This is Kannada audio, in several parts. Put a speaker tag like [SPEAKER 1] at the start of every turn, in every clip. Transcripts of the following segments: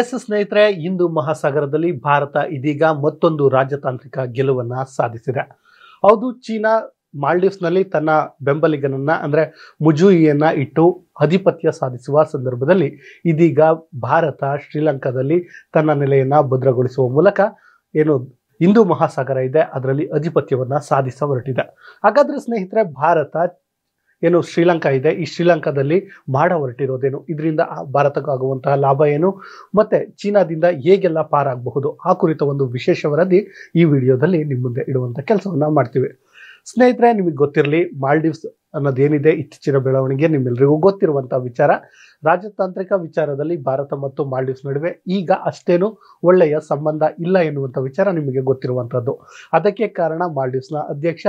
[SPEAKER 1] ಎಸ್ ಸ್ನೇಹಿತರೆ ಹಿಂದೂ ಮಹಾಸಾಗರದಲ್ಲಿ ಭಾರತ ಇದೀಗ ಮತ್ತೊಂದು ರಾಜತಾಂತ್ರಿಕ ಗೆಲುವನ್ನು ಸಾಧಿಸಿದೆ ಹೌದು ಚೀನಾ ಮಾಲ್ಡೀವ್ಸ್ನಲ್ಲಿ ತನ್ನ ಬೆಂಬಲಿಗನನ್ನ ಅಂದರೆ ಮುಜುಯಿಯನ್ನ ಇಟ್ಟು ಅಧಿಪತ್ಯ ಸಾಧಿಸುವ ಸಂದರ್ಭದಲ್ಲಿ ಇದೀಗ ಭಾರತ ಶ್ರೀಲಂಕಾದಲ್ಲಿ ತನ್ನ ನೆಲೆಯನ್ನು ಭದ್ರಗೊಳಿಸುವ ಮೂಲಕ ಏನು ಹಿಂದೂ ಮಹಾಸಾಗರ ಇದೆ ಅದರಲ್ಲಿ ಆಧಿಪತ್ಯವನ್ನು ಸಾಧಿಸ ಹೊರಟಿದೆ ಹಾಗಾದರೆ ಸ್ನೇಹಿತರೆ ಭಾರತ ಏನು ಶ್ರೀಲಂಕಾ ಇದೆ ಈ ಶ್ರೀಲಂಕಾದಲ್ಲಿ ಮಾಡ ಹೊರಟಿರೋದೇನು ಇದರಿಂದ ಆಗುವಂತಹ ಲಾಭ ಏನು ಮತ್ತೆ ಚೀನಾದಿಂದ ಹೇಗೆಲ್ಲ ಪಾರಾಗಬಹುದು ಆ ಕುರಿತ ಒಂದು ವಿಶೇಷ ವರದಿ ಈ ವಿಡಿಯೋದಲ್ಲಿ ನಿಮ್ಮ ಮುಂದೆ ಇಡುವಂಥ ಕೆಲಸವನ್ನು ಮಾಡ್ತೀವಿ ಸ್ನೇಹಿತರೆ ನಿಮಗೆ ಗೊತ್ತಿರಲಿ ಮಾಲ್ಡೀವ್ಸ್ ಅನ್ನೋದೇನಿದೆ ಇತ್ತೀಚಿನ ಬೆಳವಣಿಗೆ ನಿಮ್ಮೆಲ್ಲರಿಗೂ ಗೊತ್ತಿರುವಂಥ ವಿಚಾರ ರಾಜತಾಂತ್ರಿಕ ವಿಚಾರದಲ್ಲಿ ಭಾರತ ಮತ್ತು ಮಾಲ್ಡೀವ್ಸ್ ನಡುವೆ ಈಗ ಅಷ್ಟೇನು ಒಳ್ಳೆಯ ಸಂಬಂಧ ಇಲ್ಲ ಎನ್ನುವಂಥ ವಿಚಾರ ನಿಮಗೆ ಗೊತ್ತಿರುವಂಥದ್ದು ಅದಕ್ಕೆ ಕಾರಣ ಮಾಲ್ಡೀವ್ಸ್ನ ಅಧ್ಯಕ್ಷ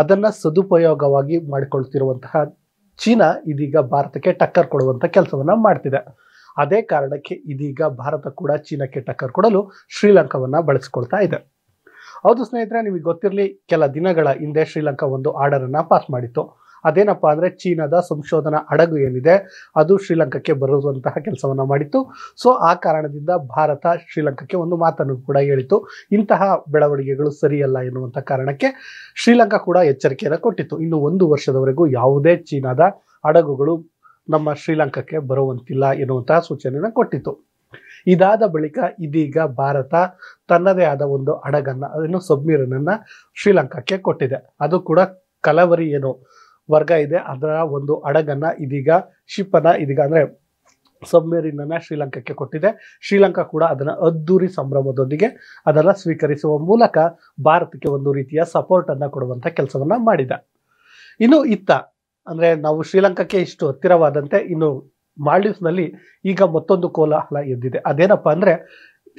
[SPEAKER 1] ಅದನ್ನು ಸದುಪಯೋಗವಾಗಿ ಮಾಡಿಕೊಳ್ತಿರುವಂತಹ ಚೀನಾ ಇದೀಗ ಭಾರತಕ್ಕೆ ಟಕ್ಕರ್ ಕೊಡುವಂಥ ಕೆಲಸವನ್ನು ಮಾಡ್ತಿದೆ ಅದೇ ಕಾರಣಕ್ಕೆ ಇದೀಗ ಭಾರತ ಕೂಡ ಚೀನಾಕ್ಕೆ ಟಕ್ಕರ್ ಕೊಡಲು ಶ್ರೀಲಂಕಾವನ್ನು ಬಳಸಿಕೊಳ್ತಾ ಇದೆ ಹೌದು ಸ್ನೇಹಿತರೆ ನಿಮಗೆ ಗೊತ್ತಿರಲಿ ಕೆಲ ದಿನಗಳ ಹಿಂದೆ ಶ್ರೀಲಂಕಾ ಒಂದು ಆರ್ಡರನ್ನು ಪಾಸ್ ಮಾಡಿತ್ತು ಅದೇನಪ್ಪ ಅಂದರೆ ಚೀನಾದ ಸಂಶೋಧನಾ ಹಡಗು ಏನಿದೆ ಅದು ಶ್ರೀಲಂಕಾಕ್ಕೆ ಬರುವಂತಹ ಕೆಲಸವನ್ನು ಮಾಡಿತ್ತು ಸೊ ಆ ಕಾರಣದಿಂದ ಭಾರತ ಶ್ರೀಲಂಕಾಕ್ಕೆ ಒಂದು ಮಾತನ್ನು ಕೂಡ ಹೇಳಿತು ಇಂತಹ ಬೆಳವಣಿಗೆಗಳು ಸರಿಯಲ್ಲ ಎನ್ನುವಂಥ ಕಾರಣಕ್ಕೆ ಶ್ರೀಲಂಕಾ ಕೂಡ ಎಚ್ಚರಿಕೆಯನ್ನು ಕೊಟ್ಟಿತ್ತು ಇನ್ನು ಒಂದು ವರ್ಷದವರೆಗೂ ಯಾವುದೇ ಚೀನಾದ ಹಡಗುಗಳು ನಮ್ಮ ಶ್ರೀಲಂಕಾಕ್ಕೆ ಬರುವಂತಿಲ್ಲ ಎನ್ನುವಂತಹ ಸೂಚನೆಯನ್ನು ಕೊಟ್ಟಿತ್ತು ಇದಾದ ಬಳಿಕ ಇದೀಗ ಭಾರತ ತನ್ನದೇ ಆದ ಒಂದು ಹಡಗನ್ನು ಅದನ್ನು ಸಬ್ಮಿರನನ್ನು ಶ್ರೀಲಂಕಾಕ್ಕೆ ಕೊಟ್ಟಿದೆ ಅದು ಕೂಡ ಕಲವರಿ ಏನು ವರ್ಗ ಇದೆ ಅದರ ಒಂದು ಹಡಗನ್ನು ಇದೀಗ ಶಿಪ್ಪನ್ನು ಇದೀಗ ಅಂದರೆ ಸಬ್ಮೇರಿನನ್ನು ಶ್ರೀಲಂಕಾಕ್ಕೆ ಕೊಟ್ಟಿದೆ ಶ್ರೀಲಂಕಾ ಕೂಡ ಅದನ್ನು ಅದ್ದೂರಿ ಸಂಭ್ರಮದೊಂದಿಗೆ ಅದನ್ನು ಸ್ವೀಕರಿಸುವ ಮೂಲಕ ಭಾರತಕ್ಕೆ ಒಂದು ರೀತಿಯ ಸಪೋರ್ಟನ್ನು ಕೊಡುವಂಥ ಕೆಲಸವನ್ನು ಮಾಡಿದೆ ಇನ್ನು ಇತ್ತ ಅಂದರೆ ನಾವು ಶ್ರೀಲಂಕಾಕ್ಕೆ ಇಷ್ಟು ಹತ್ತಿರವಾದಂತೆ ಇನ್ನು ನಲ್ಲಿ ಈಗ ಮತ್ತೊಂದು ಕೋಲಾಹಲ ಎದ್ದಿದೆ ಅದೇನಪ್ಪ ಅಂದರೆ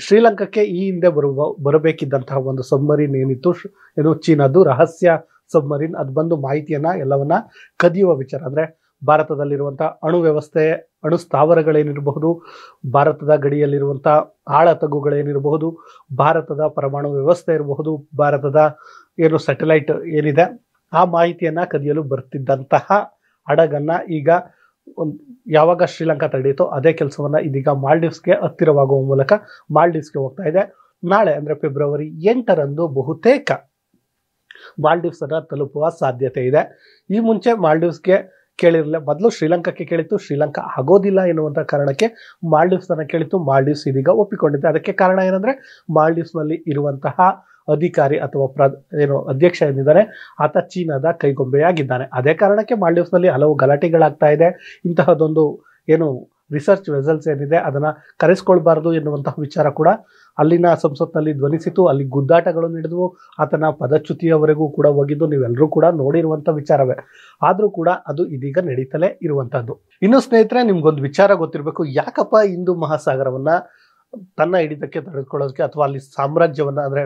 [SPEAKER 1] ಶ್ರೀಲಂಕಾಕ್ಕೆ ಈ ಹಿಂದೆ ಬರುವ ಬರಬೇಕಿದ್ದಂತಹ ಒಂದು ಸಬ್ಮರೀನ್ ಏನಿತ್ತು ಏನು ಚೀನಾದು ರಹಸ್ಯ ಸಬ್ಮರೀನ್ ಅದು ಬಂದು ಮಾಹಿತಿಯನ್ನ ಎಲ್ಲವನ್ನ ಕದಿಯುವ ವಿಚಾರ ಅಂದ್ರೆ ಭಾರತದಲ್ಲಿರುವಂಥ ಅಣು ವ್ಯವಸ್ಥೆ ಅಣು ಸ್ಥಾವರಗಳೇನಿರಬಹುದು ಭಾರತದ ಗಡಿಯಲ್ಲಿರುವಂಥ ತಗ್ಗುಗಳೇನಿರಬಹುದು ಭಾರತದ ಪರಮಾಣು ವ್ಯವಸ್ಥೆ ಇರಬಹುದು ಭಾರತದ ಏನು ಸ್ಯಾಟಲೈಟ್ ಏನಿದೆ ಆ ಮಾಹಿತಿಯನ್ನು ಕದಿಯಲು ಬರ್ತಿದ್ದಂತಹ ಹಡಗನ್ನು ಈಗ ಒಂದು ಯಾವಾಗ ಶ್ರೀಲಂಕಾ ತಡೆಯುತ್ತೋ ಅದೇ ಕೆಲಸವನ್ನು ಇದೀಗ ಮಾಲ್ಡೀವ್ಸ್ಗೆ ಹತ್ತಿರವಾಗುವ ಮೂಲಕ ಮಾಲ್ಡೀವ್ಸ್ಗೆ ಹೋಗ್ತಾ ಇದೆ ನಾಳೆ ಅಂದರೆ ಫೆಬ್ರವರಿ ಎಂಟರಂದು ಬಹುತೇಕ ಮಾಲ್ಡೀವ್ಸನ್ನು ತಲುಪುವ ಸಾಧ್ಯತೆ ಇದೆ ಈ ಮುಂಚೆ ಮಾಲ್ಡೀವ್ಸ್ಗೆ ಕೇಳಿರಲಿಲ್ಲ ಮೊದಲು ಶ್ರೀಲಂಕಾಕ್ಕೆ ಕೇಳಿತ್ತು ಶ್ರೀಲಂಕಾ ಆಗೋದಿಲ್ಲ ಎನ್ನುವಂಥ ಕಾರಣಕ್ಕೆ ಮಾಲ್ಡೀವ್ಸನ್ನು ಕೇಳಿತ್ತು ಮಾಲ್ಡೀವ್ಸ್ ಇದೀಗ ಒಪ್ಪಿಕೊಂಡಿದ್ದೆ ಅದಕ್ಕೆ ಕಾರಣ ಏನಂದರೆ ಮಾಲ್ಡೀವ್ಸ್ನಲ್ಲಿ ಇರುವಂತಹ ಅಧಿಕಾರಿ ಅಥವಾ ಪ್ರ ಏನು ಅಧ್ಯಕ್ಷ ಏನಿದ್ದಾರೆ ಆತ ಚೀನಾದ ಕೈಗೊಂಬೆಯಾಗಿದ್ದಾನೆ ಅದೇ ಕಾರಣಕ್ಕೆ ಮಾಲ್ಡೀವ್ಸ್ನಲ್ಲಿ ಹಲವು ಗಲಾಟೆಗಳಾಗ್ತಾ ಇದೆ ಇಂತಹದೊಂದು ಏನು ರಿಸರ್ಚ್ ವೆಸಲ್ಸ್ ಏನಿದೆ ಅದನ್ನು ಕರೆಸ್ಕೊಳ್ಬಾರ್ದು ಎನ್ನುವಂತಹ ವಿಚಾರ ಕೂಡ ಅಲ್ಲಿನ ಸಂಸತ್ನಲ್ಲಿ ಧ್ವನಿಸಿತು ಅಲ್ಲಿ ಗುದ್ದಾಟಗಳು ನಡೆದವು ಆತನ ಪದಚ್ಯುತಿಯವರೆಗೂ ಕೂಡ ಹೋಗಿದ್ದು ನೀವೆಲ್ಲರೂ ಕೂಡ ನೋಡಿರುವಂಥ ವಿಚಾರವೇ ಆದರೂ ಕೂಡ ಅದು ಇದೀಗ ನಡೀತಲೇ ಇರುವಂಥದ್ದು ಇನ್ನು ಸ್ನೇಹಿತರೆ ನಿಮ್ಗೊಂದು ವಿಚಾರ ಗೊತ್ತಿರಬೇಕು ಯಾಕಪ್ಪ ಹಿಂದೂ ಮಹಾಸಾಗರವನ್ನು ತನ್ನ ಹಿಡಿತಕ್ಕೆ ತಡೆದುಕೊಳ್ಳೋದಕ್ಕೆ ಅಥವಾ ಅಲ್ಲಿ ಸಾಮ್ರಾಜ್ಯವನ್ನು ಅಂದರೆ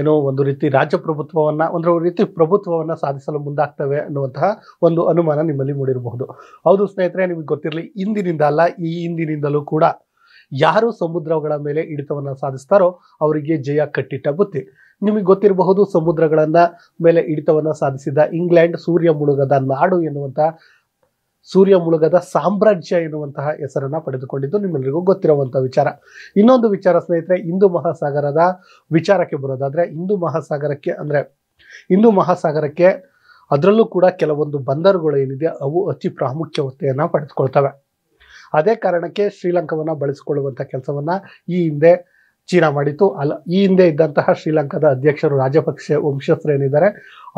[SPEAKER 1] ಏನೋ ಒಂದು ರೀತಿ ರಾಜ್ಯಪ್ರಭುತ್ವವನ್ನು ಪ್ರಭುತ್ವವನ್ನು ಒಂದು ರೀತಿ ಪ್ರಭುತ್ವವನ್ನು ಸಾಧಿಸಲು ಮುಂದಾಗ್ತವೆ ಅನ್ನುವಂತಹ ಒಂದು ಅನುಮಾನ ನಿಮ್ಮಲ್ಲಿ ಮೂಡಿರಬಹುದು ಹೌದು ಸ್ನೇಹಿತರೆ ನಿಮಗೆ ಗೊತ್ತಿರಲಿ ಇಂದಿನಿಂದ ಅಲ್ಲ ಈ ಹಿಂದಿನಿಂದಲೂ ಕೂಡ ಯಾರು ಸಮುದ್ರಗಳ ಮೇಲೆ ಹಿಡಿತವನ್ನು ಸಾಧಿಸ್ತಾರೋ ಅವರಿಗೆ ಜಯ ಕಟ್ಟಿಟ್ಟ ಬುತ್ತಿ ನಿಮಗೆ ಗೊತ್ತಿರಬಹುದು ಸಮುದ್ರಗಳನ್ನು ಮೇಲೆ ಹಿಡಿತವನ್ನು ಸಾಧಿಸಿದ ಇಂಗ್ಲೆಂಡ್ ಸೂರ್ಯ ಮುಳುಗದ ನಾಡು ಎನ್ನುವಂಥ ಸೂರ್ಯ ಮುಳುಗದ ಸಾಮ್ರಾಜ್ಯ ಎನ್ನುವಂತಹ ಹೆಸರನ್ನ ಪಡೆದುಕೊಂಡಿದ್ದು ನಿಮ್ಮೆಲ್ಲರಿಗೂ ಗೊತ್ತಿರುವಂತಹ ವಿಚಾರ ಇನ್ನೊಂದು ವಿಚಾರ ಸ್ನೇಹಿತರೆ ಹಿಂದೂ ಮಹಾಸಾಗರದ ವಿಚಾರಕ್ಕೆ ಬರೋದಾದ್ರೆ ಹಿಂದೂ ಮಹಾಸಾಗರಕ್ಕೆ ಅಂದ್ರೆ ಹಿಂದೂ ಮಹಾಸಾಗರಕ್ಕೆ ಅದರಲ್ಲೂ ಕೂಡ ಕೆಲವೊಂದು ಬಂದರುಗಳು ಏನಿದೆ ಅವು ಅತಿ ಪ್ರಾಮುಖ್ಯವತೆಯನ್ನು ಪಡೆದುಕೊಳ್ತವೆ ಅದೇ ಕಾರಣಕ್ಕೆ ಶ್ರೀಲಂಕಾವನ್ನು ಬಳಸಿಕೊಳ್ಳುವಂಥ ಕೆಲಸವನ್ನು ಈ ಹಿಂದೆ ಚೀನಾ ಮಾಡಿತ್ತು ಅಲ್ಲ ಈ ಹಿಂದೆ ಇದ್ದಂತಹ ಶ್ರೀಲಂಕಾದ ಅಧ್ಯಕ್ಷರು ರಾಜಪಕ್ಷೆ ವಂಶಸ್ಥರು ಏನಿದ್ದಾರೆ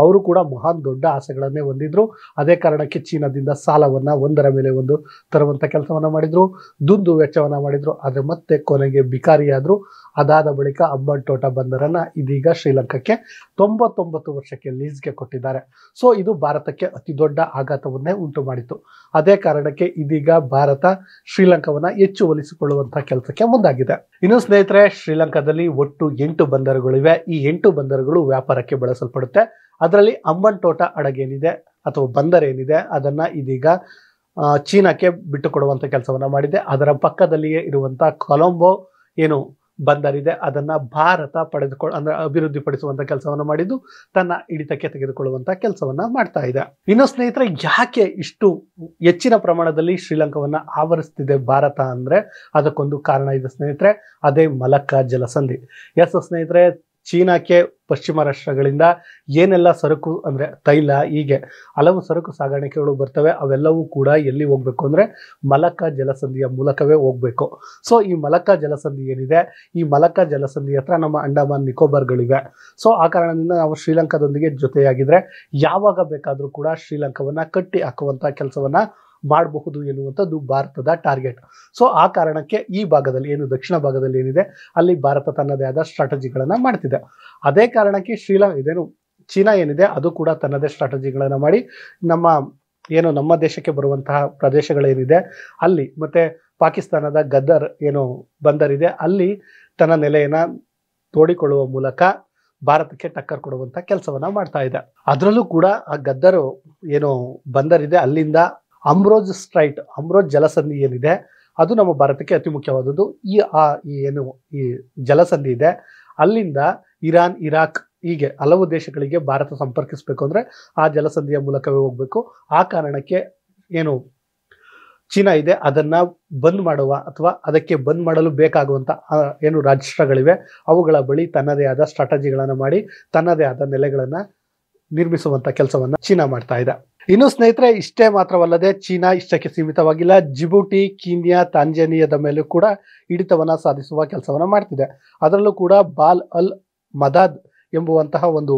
[SPEAKER 1] ಅವರು ಕೂಡ ಮಹಾನ್ ದೊಡ್ಡ ಆಸೆಗಳನ್ನೇ ಹೊಂದಿದ್ರು ಅದೇ ಕಾರಣಕ್ಕೆ ಚೀನಾದಿಂದ ಸಾಲವನ್ನು ಒಂದರ ಮೇಲೆ ಒಂದು ತರುವಂಥ ಕೆಲಸವನ್ನು ಮಾಡಿದರು ದುಂದು ವೆಚ್ಚವನ್ನು ಮಾಡಿದರು ಆದರೆ ಮತ್ತೆ ಕೊನೆಗೆ ಬಿಕಾರಿಯಾದರು ಅದಾದ ಬಳಿಕ ಅಂಬನ್ ತೋಟ ಬಂದರನ್ನು ಇದೀಗ ಶ್ರೀಲಂಕಾಕ್ಕೆ ತೊಂಬತ್ತೊಂಬತ್ತು ವರ್ಷಕ್ಕೆ ಲೀಸ್ಗೆ ಕೊಟ್ಟಿದ್ದಾರೆ ಸೊ ಇದು ಭಾರತಕ್ಕೆ ಅತಿ ದೊಡ್ಡ ಆಘಾತವನ್ನೇ ಉಂಟು ಮಾಡಿತು ಅದೇ ಕಾರಣಕ್ಕೆ ಇದೀಗ ಭಾರತ ಶ್ರೀಲಂಕಾವನ್ನು ಹೆಚ್ಚು ಒಲಿಸಿಕೊಳ್ಳುವಂಥ ಕೆಲಸಕ್ಕೆ ಮುಂದಾಗಿದೆ ಇನ್ನು ಸ್ನೇಹಿತರೆ ಶ್ರೀಲಂಕಾದಲ್ಲಿ ಒಟ್ಟು ಎಂಟು ಬಂದರುಗಳಿವೆ ಈ ಎಂಟು ಬಂದರುಗಳು ವ್ಯಾಪಾರಕ್ಕೆ ಬಳಸಲ್ಪಡುತ್ತೆ ಅದರಲ್ಲಿ ಅಂಬನ್ ತೋಟ ಅಡಗೇನಿದೆ ಅಥವಾ ಬಂದರ್ ಏನಿದೆ ಅದನ್ನು ಇದೀಗ ಚೀನಾಕ್ಕೆ ಬಿಟ್ಟು ಕೊಡುವಂಥ ಕೆಲಸವನ್ನು ಮಾಡಿದೆ ಅದರ ಪಕ್ಕದಲ್ಲಿಯೇ ಇರುವಂಥ ಕೊಲಂಬೋ ಏನು ಇದೆ ಅದನ್ನು ಭಾರತ ಪಡೆದುಕೊ ಅಂದರೆ ಅಭಿವೃದ್ಧಿಪಡಿಸುವಂಥ ಕೆಲಸವನ್ನು ಮಾಡಿದ್ದು ತನ್ನ ಹಿಡಿತಕ್ಕೆ ತೆಗೆದುಕೊಳ್ಳುವಂಥ ಕೆಲಸವನ್ನು ಮಾಡ್ತಾ ಇದೆ ಇನ್ನು ಸ್ನೇಹಿತರೆ ಯಾಕೆ ಇಷ್ಟು ಹೆಚ್ಚಿನ ಪ್ರಮಾಣದಲ್ಲಿ ಶ್ರೀಲಂಕಾವನ್ನು ಆವರಿಸ್ತಿದೆ ಭಾರತ ಅಂದರೆ ಅದಕ್ಕೊಂದು ಕಾರಣ ಇದೆ ಸ್ನೇಹಿತರೆ ಅದೇ ಮಲಕ್ಕ ಜಲಸಂಧಿ ಎಸ್ ಸ್ನೇಹಿತರೆ ಚೀನಾಕ್ಕೆ ಪಶ್ಚಿಮ ರಾಷ್ಟ್ರಗಳಿಂದ ಏನೆಲ್ಲ ಸರಕು ಅಂದರೆ ತೈಲ ಹೀಗೆ ಹಲವು ಸರಕು ಸಾಗಾಣಿಕೆಗಳು ಬರ್ತವೆ ಅವೆಲ್ಲವೂ ಕೂಡ ಎಲ್ಲಿ ಹೋಗಬೇಕು ಅಂದರೆ ಮಲಕ ಜಲಸಂಧಿಯ ಮೂಲಕವೇ ಹೋಗಬೇಕು ಸೊ ಈ ಮಲಕ ಜಲಸಂಧಿ ಏನಿದೆ ಈ ಮಲಕ ಜಲಸಂಧಿ ಹತ್ರ ನಮ್ಮ ಅಂಡಮಾನ್ ನಿಕೋಬಾರ್ಗಳಿವೆ ಸೊ ಆ ಕಾರಣದಿಂದ ನಾವು ಶ್ರೀಲಂಕಾದೊಂದಿಗೆ ಜೊತೆಯಾಗಿದ್ದರೆ ಯಾವಾಗ ಬೇಕಾದರೂ ಕೂಡ ಶ್ರೀಲಂಕಾವನ್ನು ಕಟ್ಟಿ ಹಾಕುವಂಥ ಕೆಲಸವನ್ನು ಮಾಡಬಹುದು ಎನ್ನುವಂಥದ್ದು ಭಾರತದ ಟಾರ್ಗೆಟ್ ಸೊ ಆ ಕಾರಣಕ್ಕೆ ಈ ಭಾಗದಲ್ಲಿ ಏನು ದಕ್ಷಿಣ ಭಾಗದಲ್ಲಿ ಏನಿದೆ ಅಲ್ಲಿ ಭಾರತ ತನ್ನದೇ ಆದ ಸ್ಟ್ರಾಟಜಿಗಳನ್ನು ಮಾಡ್ತಿದೆ ಅದೇ ಕಾರಣಕ್ಕೆ ಶ್ರೀಲಂಕಾ ಇದೇನು ಚೀನಾ ಏನಿದೆ ಅದು ಕೂಡ ತನ್ನದೇ ಸ್ಟ್ರಾಟಜಿಗಳನ್ನು ಮಾಡಿ ನಮ್ಮ ಏನು ನಮ್ಮ ದೇಶಕ್ಕೆ ಬರುವಂತಹ ಪ್ರದೇಶಗಳೇನಿದೆ ಅಲ್ಲಿ ಮತ್ತು ಪಾಕಿಸ್ತಾನದ ಗದ್ದರ್ ಏನು ಬಂದರಿದೆ ಅಲ್ಲಿ ತನ್ನ ನೆಲೆಯನ್ನು ತೋಡಿಕೊಳ್ಳುವ ಮೂಲಕ ಭಾರತಕ್ಕೆ ಟಕ್ಕರ್ ಕೊಡುವಂಥ ಕೆಲಸವನ್ನು ಮಾಡ್ತಾ ಇದೆ ಅದರಲ್ಲೂ ಕೂಡ ಆ ಗದ್ದರು ಏನು ಬಂದರಿದೆ ಅಲ್ಲಿಂದ ಅಮ್ರೋಜ್ ಸ್ಟ್ರೈಟ್ ಅಮ್ರೋಜ್ ಜಲಸಂಧಿ ಏನಿದೆ ಅದು ನಮ್ಮ ಭಾರತಕ್ಕೆ ಅತಿ ಮುಖ್ಯವಾದದ್ದು ಈ ಆ ಏನು ಈ ಜಲಸಂಧಿ ಇದೆ ಅಲ್ಲಿಂದ ಇರಾನ್ ಇರಾಕ್ ಹೀಗೆ ಹಲವು ದೇಶಗಳಿಗೆ ಭಾರತ ಸಂಪರ್ಕಿಸಬೇಕು ಅಂದರೆ ಆ ಜಲಸಂಧಿಯ ಮೂಲಕವೇ ಹೋಗಬೇಕು ಆ ಕಾರಣಕ್ಕೆ ಏನು ಚೀನಾ ಇದೆ ಅದನ್ನು ಬಂದ್ ಮಾಡುವ ಅಥವಾ ಅದಕ್ಕೆ ಬಂದ್ ಮಾಡಲು ಬೇಕಾಗುವಂಥ ಏನು ರಾಷ್ಟ್ರಗಳಿವೆ ಅವುಗಳ ಬಳಿ ತನ್ನದೇ ಆದ ಸ್ಟ್ರಾಟಜಿಗಳನ್ನು ಮಾಡಿ ತನ್ನದೇ ಆದ ನೆಲೆಗಳನ್ನು ನಿರ್ಮಿಸುವಂಥ ಕೆಲಸವನ್ನು ಚೀನಾ ಮಾಡ್ತಾ ಇದೆ ಇನ್ನು ಸ್ನೇಹಿತರೆ ಇಷ್ಟೇ ಮಾತ್ರವಲ್ಲದೆ ಚೀನಾ ಇಷ್ಟಕ್ಕೆ ಸೀಮಿತವಾಗಿಲ್ಲ ಜಿಬುಟಿ ಕೀನ್ಯಾ ತಾಂಜೇನಿಯಾದ ಮೇಲೂ ಕೂಡ ಹಿಡಿತವನ್ನು ಸಾಧಿಸುವ ಕೆಲಸವನ್ನು ಮಾಡ್ತಿದೆ ಅದರಲ್ಲೂ ಕೂಡ ಬಾಲ್ ಅಲ್ ಮದಾದ್ ಎಂಬುವಂತಹ ಒಂದು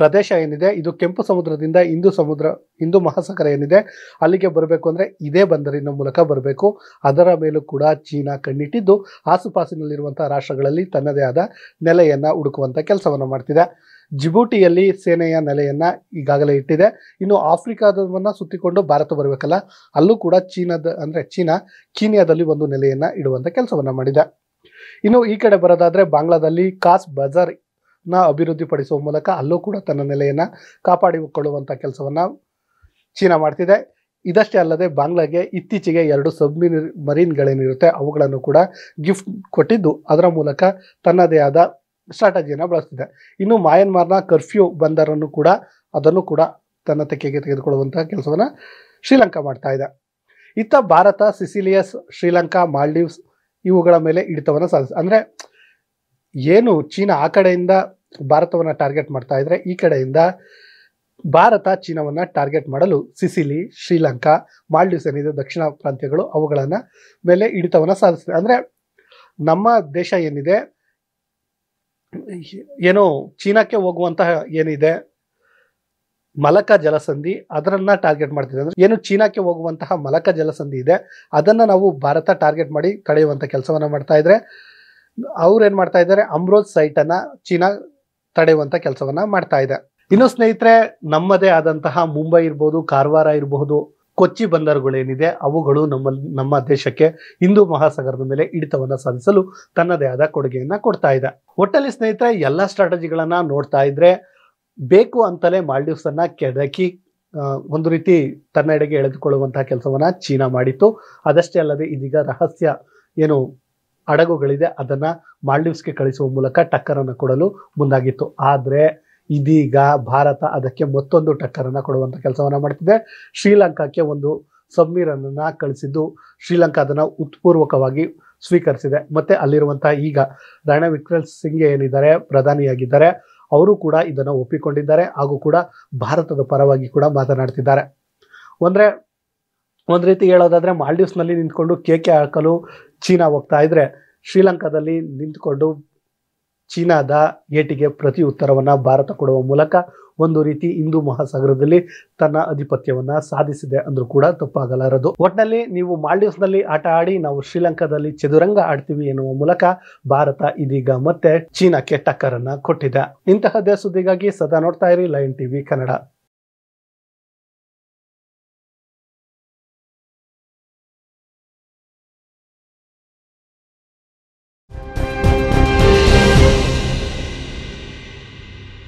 [SPEAKER 1] ಪ್ರದೇಶ ಏನಿದೆ ಇದು ಕೆಂಪು ಸಮುದ್ರದಿಂದ ಹಿಂದೂ ಸಮುದ್ರ ಹಿಂದೂ ಮಹಾಸಾಗರ ಏನಿದೆ ಅಲ್ಲಿಗೆ ಬರಬೇಕು ಅಂದರೆ ಇದೇ ಬಂದರಿನ ಮೂಲಕ ಬರಬೇಕು ಅದರ ಮೇಲೂ ಕೂಡ ಚೀನಾ ಕಣ್ಣಿಟ್ಟಿದ್ದು ಆಸುಪಾಸಿನಲ್ಲಿರುವಂಥ ರಾಷ್ಟ್ರಗಳಲ್ಲಿ ತನ್ನದೇ ಆದ ನೆಲೆಯನ್ನು ಹುಡುಕುವಂಥ ಕೆಲಸವನ್ನು ಮಾಡ್ತಿದೆ ಜಿಬೂಟಿಯಲ್ಲಿ ಸೇನೆಯ ನೆಲೆಯನ್ನು ಈಗಾಗಲೇ ಇಟ್ಟಿದೆ ಇನ್ನು ಆಫ್ರಿಕಾದವನ್ನು ಸುತ್ತಿಕೊಂಡು ಭಾರತ ಬರಬೇಕಲ್ಲ ಅಲ್ಲೂ ಕೂಡ ಚೀನಾದ ಅಂದರೆ ಚೀನಾ ಕೀನಿಯಾದಲ್ಲಿ ಒಂದು ನೆಲೆಯನ್ನು ಇಡುವಂಥ ಕೆಲಸವನ್ನು ಮಾಡಿದೆ ಇನ್ನು ಈ ಕಡೆ ಬರೋದಾದರೆ ಬಾಂಗ್ಲಾದಲ್ಲಿ ಕಾಸ್ ಬಜಾರ್ ನ ಅಭಿವೃದ್ಧಿಪಡಿಸುವ ಮೂಲಕ ಅಲ್ಲೂ ಕೂಡ ತನ್ನ ನೆಲೆಯನ್ನು ಕಾಪಾಡಿಕೊಳ್ಳುವಂಥ ಕೆಲಸವನ್ನು ಚೀನಾ ಮಾಡ್ತಿದೆ ಇದಷ್ಟೇ ಅಲ್ಲದೆ ಬಾಂಗ್ಲಾಗೆ ಇತ್ತೀಚೆಗೆ ಎರಡು ಸಬ್ಮಿನ್ ಮರೀನ್ಗಳೇನಿರುತ್ತೆ ಅವುಗಳನ್ನು ಕೂಡ ಗಿಫ್ಟ್ ಕೊಟ್ಟಿದ್ದು ಅದರ ಮೂಲಕ ತನ್ನದೇ ಆದ ಸ್ಟ್ರಾಟಜಿಯನ್ನು ಬಳಸ್ತಿದೆ ಇನ್ನು ಮಯನ್ಮಾರ್ನ ಕರ್ಫ್ಯೂ ಬಂದರನ್ನು ಕೂಡ ಅದನ್ನು ಕೂಡ ತನ್ನ ತೆಕ್ಕೆಗೆ ತೆಗೆದುಕೊಳ್ಳುವಂತಹ ಕೆಲಸವನ್ನು ಶ್ರೀಲಂಕಾ ಮಾಡ್ತಾ ಇದೆ ಇತ್ತ ಭಾರತ ಸಿಸಿಲಿಯಸ್ ಶ್ರೀಲಂಕಾ ಮಾಲ್ಡೀವ್ಸ್ ಇವುಗಳ ಮೇಲೆ ಹಿಡಿತವನ್ನು ಸಾಧಿಸ ಅಂದರೆ ಏನು ಚೀನಾ ಆ ಕಡೆಯಿಂದ ಭಾರತವನ್ನು ಟಾರ್ಗೆಟ್ ಮಾಡ್ತಾ ಇದ್ರೆ ಈ ಕಡೆಯಿಂದ ಭಾರತ ಚೀನಾವನ್ನು ಟಾರ್ಗೆಟ್ ಮಾಡಲು ಸಿಸಿಲಿ ಶ್ರೀಲಂಕಾ ಮಾಲ್ಡೀವ್ಸ್ ಏನಿದೆ ದಕ್ಷಿಣ ಪ್ರಾಂತ್ಯಗಳು ಅವುಗಳನ್ನು ಮೇಲೆ ಹಿಡಿತವನ್ನು ಸಾಧಿಸಿದೆ ಅಂದರೆ ನಮ್ಮ ದೇಶ ಏನಿದೆ ಏನು ಚೀನಾಕ್ಕೆ ಹೋಗುವಂತಹ ಏನಿದೆ ಮಲಕ ಜಲಸಂಧಿ ಅದರನ್ನ ಟಾರ್ಗೆಟ್ ಮಾಡ್ತಿದೆ ಅಂದ್ರೆ ಏನು ಚೀನಾಕ್ಕೆ ಹೋಗುವಂತಹ ಮಲಕ ಜಲಸಂಧಿ ಇದೆ ಅದನ್ನ ನಾವು ಭಾರತ ಟಾರ್ಗೆಟ್ ಮಾಡಿ ತಡೆಯುವಂಥ ಕೆಲಸವನ್ನ ಮಾಡ್ತಾ ಇದ್ರೆ ಅವ್ರು ಏನ್ ಮಾಡ್ತಾ ಇದ್ದಾರೆ ಅಮ್ರೋಜ್ ಸೈಟ್ ಅನ್ನ ಚೀನಾ ತಡೆಯುವಂತ ಕೆಲಸವನ್ನ ಮಾಡ್ತಾ ಇದೆ ಇನ್ನು ಸ್ನೇಹಿತರೆ ನಮ್ಮದೇ ಆದಂತಹ ಮುಂಬೈ ಇರ್ಬೋದು ಕಾರವಾರ ಇರಬಹುದು ಕೊಚ್ಚಿ ಬಂದರುಗಳೇನಿದೆ ಅವುಗಳು ನಮ್ಮ ನಮ್ಮ ದೇಶಕ್ಕೆ ಹಿಂದೂ ಮಹಾಸಾಗರದ ಮೇಲೆ ಹಿಡಿತವನ್ನು ಸಾಧಿಸಲು ತನ್ನದೇ ಆದ ಕೊಡುಗೆಯನ್ನು ಕೊಡ್ತಾ ಇದೆ ಒಟ್ಟಲ್ಲಿ ಸ್ನೇಹಿತರೆ ಎಲ್ಲ ಸ್ಟ್ರಾಟಜಿಗಳನ್ನು ನೋಡ್ತಾ ಇದ್ರೆ ಬೇಕು ಅಂತಲೇ ಮಾಲ್ಡೀವ್ಸನ್ನು ಕೆಡಕಿ ಒಂದು ರೀತಿ ತನ್ನೆಡೆಗೆ ಎಳೆದುಕೊಳ್ಳುವಂತಹ ಕೆಲಸವನ್ನು ಚೀನಾ ಮಾಡಿತ್ತು ಅದಷ್ಟೇ ಅಲ್ಲದೆ ಇದೀಗ ರಹಸ್ಯ ಏನು ಹಡಗುಗಳಿದೆ ಅದನ್ನು ಮಾಲ್ಡೀವ್ಸ್ಗೆ ಕಳಿಸುವ ಮೂಲಕ ಟಕ್ಕರನ್ನು ಕೊಡಲು ಮುಂದಾಗಿತ್ತು ಆದರೆ ಇದೀಗ ಭಾರತ ಅದಕ್ಕೆ ಮತ್ತೊಂದು ಟಕ್ಕರನ್ನು ಕೊಡುವಂಥ ಕೆಲಸವನ್ನು ಮಾಡ್ತಿದೆ ಶ್ರೀಲಂಕಾಕ್ಕೆ ಒಂದು ಸಬ್ಮಿರನ್ನ ಕಳಿಸಿದ್ದು ಶ್ರೀಲಂಕಾ ಅದನ್ನು ಉತ್ಪೂರ್ವಕವಾಗಿ ಸ್ವೀಕರಿಸಿದೆ ಮತ್ತು ಅಲ್ಲಿರುವಂಥ ಈಗ ರಾಣ ವಿಕ್ರಲ್ ಸಿಂಗೆ ಏನಿದ್ದಾರೆ ಪ್ರಧಾನಿಯಾಗಿದ್ದಾರೆ ಅವರು ಕೂಡ ಇದನ್ನು ಒಪ್ಪಿಕೊಂಡಿದ್ದಾರೆ ಹಾಗೂ ಕೂಡ ಭಾರತದ ಪರವಾಗಿ ಕೂಡ ಮಾತನಾಡ್ತಿದ್ದಾರೆ ಅಂದರೆ ಒಂದು ರೀತಿ ಹೇಳೋದಾದರೆ ಮಾಲ್ಡೀವ್ಸ್ನಲ್ಲಿ ನಿಂತ್ಕೊಂಡು ಕೇಕೆ ಹಾಕಲು ಚೀನಾ ಹೋಗ್ತಾ ಇದ್ರೆ ಶ್ರೀಲಂಕಾದಲ್ಲಿ ನಿಂತ್ಕೊಂಡು ಚೀನಾದ ಏಟಿಗೆ ಪ್ರತಿ ಉತ್ತರವನ್ನು ಭಾರತ ಕೊಡುವ ಮೂಲಕ ಒಂದು ರೀತಿ ಹಿಂದೂ ಮಹಾಸಾಗರದಲ್ಲಿ ತನ್ನ ಅಧಿಪತ್ಯವನ್ನ ಸಾಧಿಸಿದೆ ಅಂದ್ರೂ ಕೂಡ ತಪ್ಪಾಗಲಾರದು ಒಟ್ನಲ್ಲಿ ನೀವು ಮಾಲ್ಡೀವ್ಸ್ ನಲ್ಲಿ ಆಟ ಆಡಿ ನಾವು ಶ್ರೀಲಂಕಾದಲ್ಲಿ ಚದುರಂಗ ಆಡ್ತೀವಿ ಎನ್ನುವ ಮೂಲಕ ಭಾರತ ಇದೀಗ ಮತ್ತೆ ಚೀನಾಕ್ಕೆ ಟಕ್ಕರನ್ನ ಕೊಟ್ಟಿದೆ ಇಂತಹದೇ ಸುದ್ದಿಗಾಗಿ ಸದಾ ನೋಡ್ತಾ ಇರಿ ಲೈನ್ ಟಿವಿ ಕನ್ನಡ